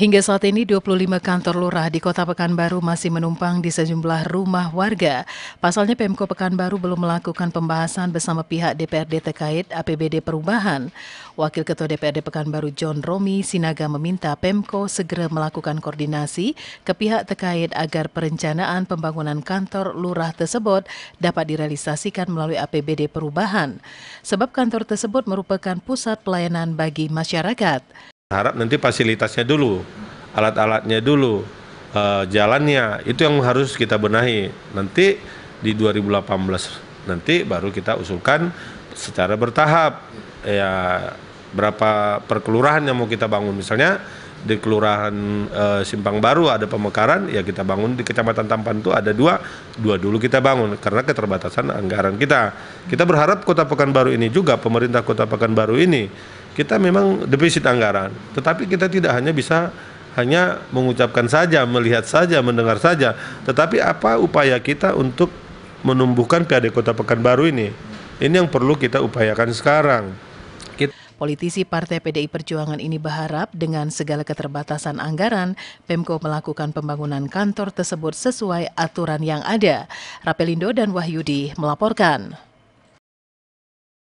Hingga saat ini 25 kantor lurah di Kota Pekanbaru masih menumpang di sejumlah rumah warga. Pasalnya Pemko Pekanbaru belum melakukan pembahasan bersama pihak DPRD terkait APBD perubahan. Wakil Ketua DPRD Pekanbaru John Romi Sinaga meminta Pemko segera melakukan koordinasi ke pihak terkait agar perencanaan pembangunan kantor lurah tersebut dapat direalisasikan melalui APBD perubahan. Sebab kantor tersebut merupakan pusat pelayanan bagi masyarakat harap nanti fasilitasnya dulu, alat-alatnya dulu, eh, jalannya itu yang harus kita benahi. Nanti di 2018 nanti baru kita usulkan secara bertahap ya berapa perkelurahan yang mau kita bangun misalnya di kelurahan e, Simpang Baru ada pemekaran ya kita bangun di kecamatan Tampan itu ada dua dua dulu kita bangun karena keterbatasan anggaran kita kita berharap kota Pekanbaru ini juga pemerintah kota Pekanbaru ini kita memang defisit anggaran, tetapi kita tidak hanya bisa hanya mengucapkan saja, melihat saja, mendengar saja, tetapi apa upaya kita untuk menumbuhkan PAD Kota Pekanbaru ini? Ini yang perlu kita upayakan sekarang. Politisi Partai PDI Perjuangan ini berharap dengan segala keterbatasan anggaran, Pemko melakukan pembangunan kantor tersebut sesuai aturan yang ada. Rapelindo dan Wahyudi melaporkan.